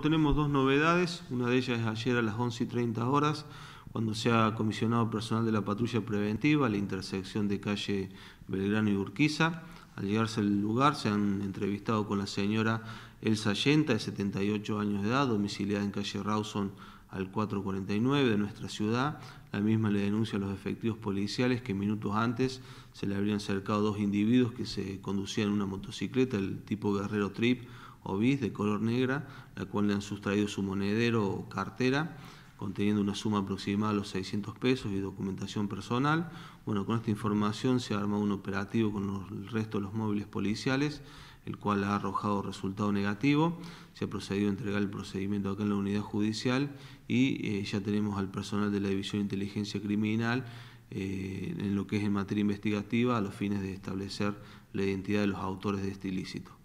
Tenemos dos novedades, una de ellas es ayer a las 11 y 30 horas, cuando se ha comisionado personal de la patrulla preventiva a la intersección de calle Belgrano y Urquiza. Al llegarse al lugar se han entrevistado con la señora Elsa Yenta, de 78 años de edad, domiciliada en calle Rawson al 449 de nuestra ciudad. La misma le denuncia a los efectivos policiales que minutos antes se le habrían acercado dos individuos que se conducían en una motocicleta, el tipo Guerrero Trip, o de color negra, la cual le han sustraído su monedero o cartera, conteniendo una suma aproximada a los 600 pesos y documentación personal. Bueno, con esta información se ha armado un operativo con el resto de los móviles policiales, el cual ha arrojado resultado negativo. Se ha procedido a entregar el procedimiento acá en la unidad judicial y eh, ya tenemos al personal de la División de Inteligencia Criminal eh, en lo que es en materia investigativa a los fines de establecer la identidad de los autores de este ilícito.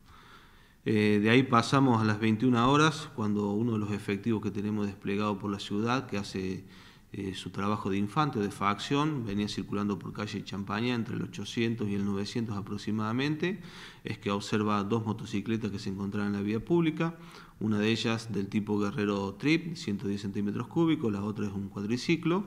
Eh, de ahí pasamos a las 21 horas, cuando uno de los efectivos que tenemos desplegado por la ciudad, que hace eh, su trabajo de infante o de facción, venía circulando por calle Champaña entre el 800 y el 900 aproximadamente, es que observa dos motocicletas que se encontraban en la vía pública, una de ellas del tipo Guerrero Trip, 110 centímetros cúbicos, la otra es un cuadriciclo,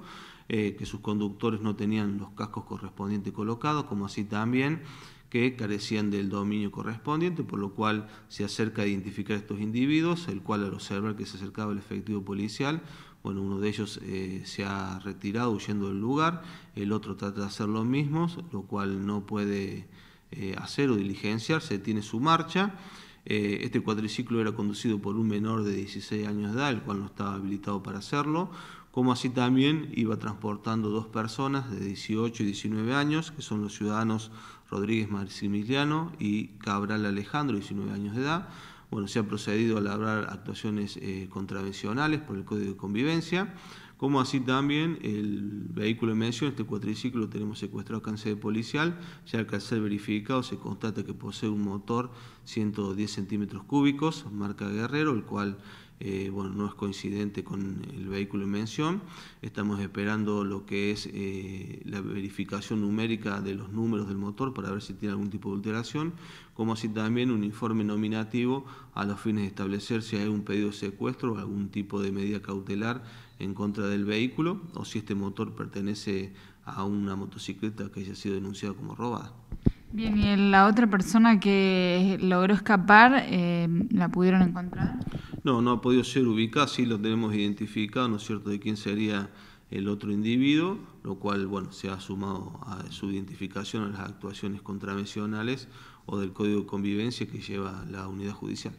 eh, que sus conductores no tenían los cascos correspondientes colocados, como así también que carecían del dominio correspondiente, por lo cual se acerca a identificar a estos individuos, el cual al observar que se acercaba el efectivo policial, bueno, uno de ellos eh, se ha retirado huyendo del lugar, el otro trata de hacer lo mismo, lo cual no puede eh, hacer o se tiene su marcha eh, este cuatriciclo era conducido por un menor de 16 años de edad, el cual no estaba habilitado para hacerlo, como así también iba transportando dos personas de 18 y 19 años, que son los ciudadanos Rodríguez Maximiliano y Cabral Alejandro, 19 años de edad. Bueno, se ha procedido a labrar actuaciones eh, contravencionales por el Código de Convivencia como así también el vehículo en mención, este cuatriciclo tenemos secuestrado a de policial, ya que al ser verificado se constata que posee un motor 110 centímetros cúbicos, marca Guerrero, el cual eh, bueno, no es coincidente con el vehículo en mención. Estamos esperando lo que es eh, la verificación numérica de los números del motor para ver si tiene algún tipo de alteración, como así también un informe nominativo a los fines de establecer si hay un pedido de secuestro o algún tipo de medida cautelar en contra del vehículo o si este motor pertenece a una motocicleta que haya sido denunciada como robada. Bien, ¿y la otra persona que logró escapar, eh, la pudieron encontrar? No, no ha podido ser ubicado, sí lo tenemos identificado, ¿no es cierto?, de quién sería el otro individuo, lo cual, bueno, se ha sumado a su identificación a las actuaciones contravencionales o del Código de Convivencia que lleva la unidad judicial.